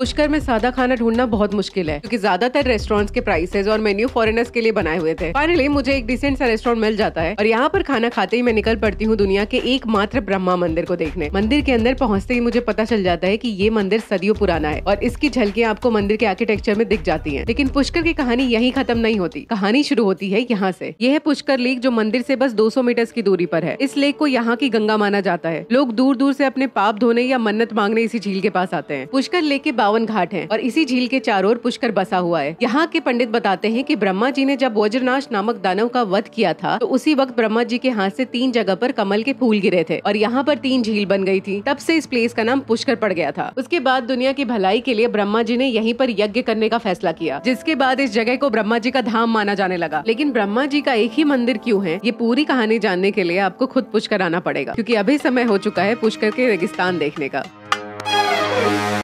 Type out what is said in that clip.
पुष्कर में सादा खाना ढूंढना बहुत मुश्किल है क्योंकि ज्यादातर रेस्टोरेंट्स के प्राइसेस और मेन्यू फॉरेनर्स के लिए बनाए हुए थे फाइनली मुझे एक डिसेंट सा रेस्टोरेंट मिल जाता है और यहाँ पर खाना खाते ही मैं निकल पड़ती हूँ दुनिया के एकमात्र ब्रह्मा मंदिर को देखने मंदिर के अंदर पहुँचते ही मुझे पता चल जाता है की ये मंदिर सदियों पुराना है और इसकी झलकियाँ आपको मंदिर के आर्किटेक्चर में दिख जाती है लेकिन पुष्कर की कहानी यही खत्म नहीं होती कहानी शुरू होती है यहाँ से यह है पुष्कर लेक जो मंदिर से बस दो मीटर की दूरी पर है इस लेक को यहाँ की गंगा माना जाता है लोग दूर दूर से अपने पाप धोने या मन्नत मांगने इसी झील के पास आते हैं पुष्कर लेक के बावन घाट हैं और इसी झील के चारों ओर पुष्कर बसा हुआ है यहाँ के पंडित बताते हैं कि ब्रह्मा जी ने जब वज्रनाश नामक दानव का वध किया था तो उसी वक्त ब्रह्मा जी के हाथ से तीन जगह पर कमल के फूल गिरे थे और यहाँ पर तीन झील बन गई थी तब से इस प्लेस का नाम पुष्कर पड़ गया था उसके बाद दुनिया की भलाई के लिए ब्रह्मा जी ने यहीं पर यज्ञ करने का फैसला किया जिसके बाद इस जगह को ब्रह्मा जी का धाम माना जाने लगा लेकिन ब्रह्मा जी का एक ही मंदिर क्यूँ है ये पूरी कहानी जानने के लिए आपको खुद पुष्कर आना पड़ेगा क्यूँकी अभी समय हो चुका है पुष्कर के रेगिस्तान देखने का